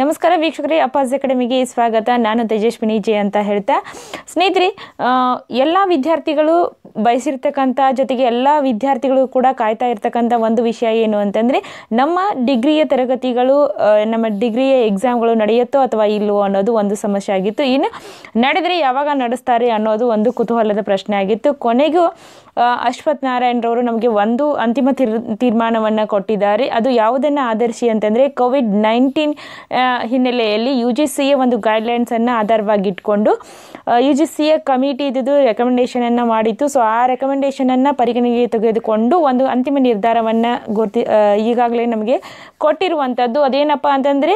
ನಮಸ್ಕಾರ ವೀಕ್ಷಕರೇ ಅಪ್ಪಾಜ್ ಅಕಾಡೆಮಿಗೆ ಸ್ವಾಗತ ನಾನು ತೇಜಸ್ವಿನಿ ಜೆ ಅಂತ ಹೇಳ್ತಾ ಸ್ನೇಹಿತರೆ ಎಲ್ಲ ವಿದ್ಯಾರ್ಥಿಗಳು ಬಯಸಿರ್ತಕ್ಕಂಥ ಜೊತೆಗೆ ಎಲ್ಲ ವಿದ್ಯಾರ್ಥಿಗಳು ಕೂಡ ಕಾಯ್ತಾ ಇರ್ತಕ್ಕಂಥ ಒಂದು ವಿಷಯ ಏನು ಅಂತಂದರೆ ನಮ್ಮ ಡಿಗ್ರಿಯ ತರಗತಿಗಳು ನಮ್ಮ ಡಿಗ್ರಿಯ ಎಕ್ಸಾಮ್ಗಳು ನಡೆಯುತ್ತೋ ಅಥವಾ ಇಲ್ಲವೋ ಅನ್ನೋದು ಒಂದು ಸಮಸ್ಯೆ ಆಗಿತ್ತು ಇನ್ನು ನಡೆದರೆ ಯಾವಾಗ ನಡೆಸ್ತಾರೆ ಅನ್ನೋದು ಒಂದು ಕುತೂಹಲದ ಪ್ರಶ್ನೆ ಆಗಿತ್ತು ಕೊನೆಗೂ ಅಶ್ವಥ್ ನಾರಾಯಣರವರು ನಮಗೆ ಒಂದು ಅಂತಿಮ ತೀರ್ ತೀರ್ಮಾನವನ್ನು ಕೊಟ್ಟಿದ್ದಾರೆ ಅದು ಯಾವುದನ್ನು ಆಧರಿಸಿ ಅಂತಂದರೆ ಕೋವಿಡ್ ನೈನ್ಟೀನ್ ಹಿನ್ನೆಲೆಯಲ್ಲಿ ಯು ಜಿ ಸಿಯ ಒಂದು ಗೈಡ್ಲೈನ್ಸನ್ನು ಆಧಾರವಾಗಿಟ್ಕೊಂಡು ಯು ಜಿ ಸಿಯ ಕಮಿಟಿ ಇದ್ದಿದ್ದು ರೆಕಮೆಂಡೇಷನನ್ನು ಮಾಡಿತ್ತು ಸೊ ಆ ರೆಕಮೆಂಡೇಷನನ್ನು ಪರಿಗಣನೆಗೆ ತೆಗೆದುಕೊಂಡು ಒಂದು ಅಂತಿಮ ನಿರ್ಧಾರವನ್ನು ಗುರುತಿ ಈಗಾಗಲೇ ನಮಗೆ ಕೊಟ್ಟಿರುವಂಥದ್ದು ಅದೇನಪ್ಪ ಅಂತಂದರೆ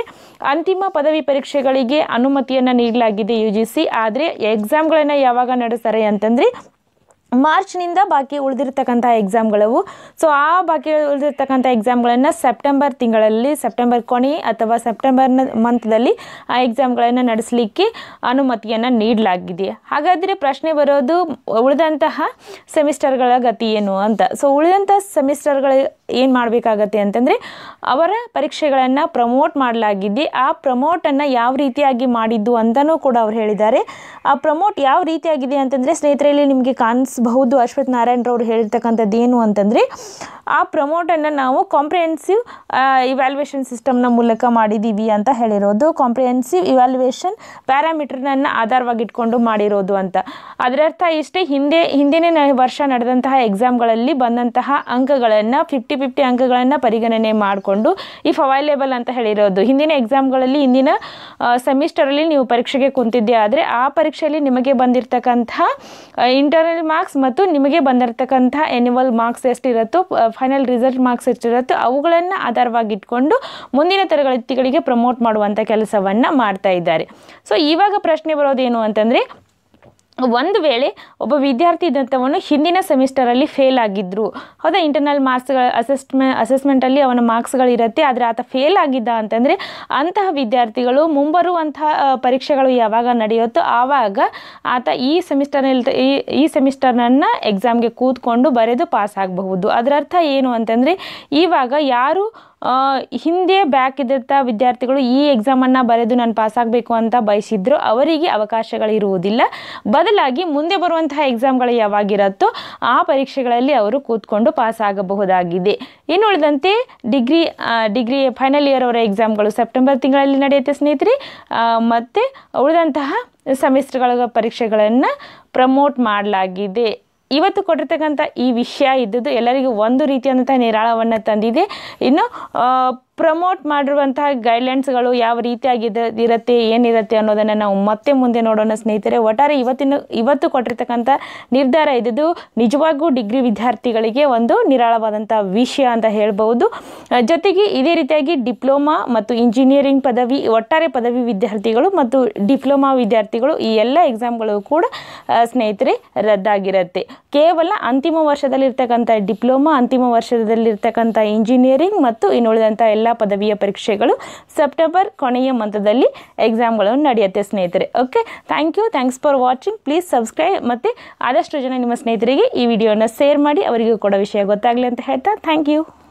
ಅಂತಿಮ ಪದವಿ ಪರೀಕ್ಷೆಗಳಿಗೆ ಅನುಮತಿಯನ್ನು ನೀಡಲಾಗಿದೆ ಯು ಜಿ ಸಿ ಆದರೆ ಎಕ್ಸಾಮ್ಗಳನ್ನು ಯಾವಾಗ ನಡೆಸ್ತಾರೆ ಅಂತಂದರೆ ಮಾರ್ಚ್ನಿಂದ ಬಾಕಿ ಉಳಿದಿರ್ತಕ್ಕಂಥ ಎಕ್ಸಾಮ್ಗಳವು ಸೊ ಆ ಬಾಕಿ ಉಳಿದಿರ್ತಕ್ಕಂಥ ಎಕ್ಸಾಮ್ಗಳನ್ನು ಸೆಪ್ಟೆಂಬರ್ ತಿಂಗಳಲ್ಲಿ ಸೆಪ್ಟೆಂಬರ್ ಕೊನೆ ಅಥವಾ ಸೆಪ್ಟೆಂಬರ್ನ ಮಂತ್ದಲ್ಲಿ ಆ ಎಕ್ಸಾಮ್ಗಳನ್ನು ನಡೆಸಲಿಕ್ಕೆ ಅನುಮತಿಯನ್ನು ನೀಡಲಾಗಿದೆ ಹಾಗಾದರೆ ಪ್ರಶ್ನೆ ಬರೋದು ಉಳಿದಂತಹ ಸೆಮಿಸ್ಟರ್ಗಳ ಗತಿ ಏನು ಅಂತ ಸೊ ಉಳಿದಂಥ ಸೆಮಿಸ್ಟರ್ಗಳ ಏನು ಮಾಡಬೇಕಾಗತ್ತೆ ಅಂತಂದರೆ ಅವರ ಪರೀಕ್ಷೆಗಳನ್ನು ಪ್ರಮೋಟ್ ಮಾಡಲಾಗಿದೆ ಆ ಪ್ರಮೋಟನ್ನು ಯಾವ ರೀತಿಯಾಗಿ ಮಾಡಿದ್ದು ಅಂತಲೂ ಕೂಡ ಅವ್ರು ಹೇಳಿದ್ದಾರೆ ಆ ಪ್ರಮೋಟ್ ಯಾವ ರೀತಿಯಾಗಿದೆ ಅಂತಂದರೆ ಸ್ನೇಹಿತರಲ್ಲಿ ನಿಮಗೆ ಕಾಣಿಸಬಹುದು ಅಶ್ವಥ್ ನಾರಾಯಣರವ್ರು ಹೇಳ್ತಕ್ಕಂಥದ್ದು ಏನು ಅಂತಂದರೆ ಆ ಪ್ರಮೋಟನ್ನು ನಾವು ಕಾಂಪ್ರಿಹೆನ್ಸಿವ್ ಇವ್ಯಾಲ್ಯೂಯೇಷನ್ ಸಿಸ್ಟಮ್ನ ಮೂಲಕ ಮಾಡಿದ್ದೀವಿ ಅಂತ ಹೇಳಿರೋದು ಕಾಂಪ್ರಿಹೆನ್ಸಿವ್ ಇವ್ಯಾಲ್ಯೂಯೇಷನ್ ಪ್ಯಾರಾಮೀಟರ್ನನ್ನು ಆಧಾರವಾಗಿಟ್ಕೊಂಡು ಮಾಡಿರೋದು ಅಂತ ಅದರರ್ಥ ಇಷ್ಟೇ ಹಿಂದೆ ಹಿಂದಿನ ವರ್ಷ ನಡೆದಂತಹ ಎಕ್ಸಾಮ್ಗಳಲ್ಲಿ ಬಂದಂತಹ ಅಂಕಗಳನ್ನು ಫಿಫ್ಟಿ ಫಿಫ್ಟಿ ಅಂಕಗಳನ್ನು ಪರಿಗಣನೆ ಮಾಡಿಕೊಂಡು ಇಫ್ ಅವೈಲೇಬಲ್ ಅಂತ ಹೇಳಿರೋದು ಹಿಂದಿನ ಎಕ್ಸಾಮ್ಗಳಲ್ಲಿ ಹಿಂದಿನ ಸೆಮಿಸ್ಟರಲ್ಲಿ ನೀವು ಪರೀಕ್ಷೆಗೆ ಕುಂತಿದ್ದೆ ಆದರೆ ಆ ಪರೀಕ್ಷೆಯಲ್ಲಿ ನಿಮಗೆ ಬಂದಿರತಕ್ಕಂತಹ ಇಂಟರ್ನಲ್ ಮಾರ್ಕ್ಸ್ ಮತ್ತು ನಿಮಗೆ ಬಂದಿರತಕ್ಕಂತಹ ಎನ್ಯುವಲ್ ಮಾರ್ಕ್ಸ್ ಎಷ್ಟಿರುತ್ತೋ ಫೈನಲ್ ರಿಸಲ್ಟ್ ಮಾರ್ಕ್ಸ್ ಎಷ್ಟಿರುತ್ತೋ ಅವುಗಳನ್ನು ಆಧಾರವಾಗಿಟ್ಕೊಂಡು ಮುಂದಿನ ತರಗತಿಗಳಿಗೆ ಪ್ರಮೋಟ್ ಮಾಡುವಂಥ ಕೆಲಸವನ್ನು ಮಾಡ್ತಾ ಇದ್ದಾರೆ ಸೊ ಇವಾಗ ಪ್ರಶ್ನೆ ಬರೋದೇನು ಅಂತಂದರೆ ಒಂದು ವೇಳೆ ಒಬ್ಬ ವಿದ್ಯಾರ್ಥಿ ಇದ್ದಂಥವನು ಹಿಂದಿನ ಸೆಮಿಸ್ಟರಲ್ಲಿ ಫೇಲ್ ಆಗಿದ್ದರು ಹೌದಾ ಇಂಟರ್ನಲ್ ಮಾರ್ಕ್ಸ್ಗಳ ಅಸೆಸ್ಮೆ ಅಸೆಸ್ಮೆಂಟಲ್ಲಿ ಅವನ ಮಾರ್ಕ್ಸ್ಗಳಿರುತ್ತೆ ಆದರೆ ಆತ ಫೇಲ್ ಆಗಿದ್ದ ಅಂತಂದರೆ ಅಂತಹ ವಿದ್ಯಾರ್ಥಿಗಳು ಮುಂಬರುವಂತಹ ಪರೀಕ್ಷೆಗಳು ಯಾವಾಗ ನಡೆಯುತ್ತೋ ಆವಾಗ ಆತ ಈ ಸೆಮಿಸ್ಟರ್ನಲ್ಲಿ ಈ ಈ ಸೆಮಿಸ್ಟರ್ನನ್ನು ಎಕ್ಸಾಮ್ಗೆ ಕೂತ್ಕೊಂಡು ಬರೆದು ಪಾಸ್ ಆಗಬಹುದು ಅದರರ್ಥ ಏನು ಅಂತಂದರೆ ಇವಾಗ ಯಾರು ಹಿಂದೆ ಬ್ಯಾಕ್ ಇದ್ದಂಥ ವಿದ್ಯಾರ್ಥಿಗಳು ಈ ಎಕ್ಸಾಮನ್ನು ಬರೆದು ನಾನು ಪಾಸಾಗಬೇಕು ಅಂತ ಬಯಸಿದ್ರು ಅವರಿಗೆ ಅವಕಾಶಗಳಿರುವುದಿಲ್ಲ ಬದಲಾಗಿ ಮುಂದೆ ಬರುವಂತಹ ಎಕ್ಸಾಮ್ಗಳು ಯಾವಾಗಿರುತ್ತೋ ಆ ಪರೀಕ್ಷೆಗಳಲ್ಲಿ ಅವರು ಕೂತ್ಕೊಂಡು ಪಾಸಾಗಬಹುದಾಗಿದೆ ಇನ್ನು ಉಳಿದಂತೆ ಡಿಗ್ರಿ ಡಿಗ್ರಿ ಫೈನಲ್ ಇಯರ್ ಅವರ ಎಕ್ಸಾಮ್ಗಳು ಸೆಪ್ಟೆಂಬರ್ ತಿಂಗಳಲ್ಲಿ ನಡೆಯುತ್ತೆ ಸ್ನೇಹಿತರೆ ಮತ್ತು ಉಳಿದಂತಹ ಸೆಮಿಸ್ಟರ್ಗಳ ಪರೀಕ್ಷೆಗಳನ್ನು ಪ್ರಮೋಟ್ ಮಾಡಲಾಗಿದೆ ಇವತ್ತು ಕೊಟ್ಟಿರ್ತಕ್ಕಂಥ ಈ ವಿಷಯ ಇದ್ದದ್ದು ಎಲ್ಲರಿಗೂ ಒಂದು ರೀತಿಯಾದಂಥ ನಿರಾಳವನ್ನು ತಂದಿದೆ ಇನ್ನು ಪ್ರಮೋಟ್ ಮಾಡಿರುವಂತಹ ಗೈಡ್ಲೈನ್ಸ್ಗಳು ಯಾವ ರೀತಿಯಾಗಿದೆ ಇರುತ್ತೆ ಏನಿರುತ್ತೆ ಅನ್ನೋದನ್ನು ನಾವು ಮತ್ತೆ ಮುಂದೆ ನೋಡೋಣ ಸ್ನೇಹಿತರೆ ಒಟ್ಟಾರೆ ಇವತ್ತಿನ ಇವತ್ತು ಕೊಟ್ಟಿರ್ತಕ್ಕಂಥ ನಿರ್ಧಾರ ಇದ್ದಿದ್ದು ನಿಜವಾಗೂ ಡಿಗ್ರಿ ವಿದ್ಯಾರ್ಥಿಗಳಿಗೆ ಒಂದು ನಿರಾಳವಾದಂಥ ವಿಷಯ ಅಂತ ಹೇಳ್ಬೋದು ಜೊತೆಗೆ ಇದೇ ರೀತಿಯಾಗಿ ಡಿಪ್ಲೊಮಾ ಮತ್ತು ಇಂಜಿನಿಯರಿಂಗ್ ಪದವಿ ಒಟ್ಟಾರೆ ಪದವಿ ವಿದ್ಯಾರ್ಥಿಗಳು ಮತ್ತು ಡಿಪ್ಲೊಮಾ ವಿದ್ಯಾರ್ಥಿಗಳು ಈ ಎಲ್ಲ ಎಕ್ಸಾಮ್ಗಳು ಕೂಡ ಸ್ನೇಹಿತರೆ ರದ್ದಾಗಿರುತ್ತೆ ಕೇವಲ ಅಂತಿಮ ವರ್ಷದಲ್ಲಿರ್ತಕ್ಕಂಥ ಡಿಪ್ಲೊಮಾ ಅಂತಿಮ ವರ್ಷದಲ್ಲಿರ್ತಕ್ಕಂಥ ಇಂಜಿನಿಯರಿಂಗ್ ಮತ್ತು ಇನ್ನುಳಿದಂಥ ಎಲ್ಲ ಎಲ್ಲ ಪದವಿಯ ಪರೀಕ್ಷೆಗಳು ಸೆಪ್ಟೆಂಬರ್ ಕೊನೆಯ ಮಂತದಲ್ಲಿ ಎಕ್ಸಾಮ್ಗಳು ನಡೆಯುತ್ತೆ ಸ್ನೇಹಿತರೆ okay thank you thanks for watching please subscribe ಮತ್ತು ಆದಷ್ಟು ಜನ ನಿಮ್ಮ ಸ್ನೇಹಿತರಿಗೆ ಈ ವಿಡಿಯೋನ ಶೇರ್ ಮಾಡಿ ಅವರಿಗೂ ಕೂಡ ವಿಷಯ ಗೊತ್ತಾಗಲಿ ಅಂತ ಹೇಳ್ತಾ ಥ್ಯಾಂಕ್ ಯು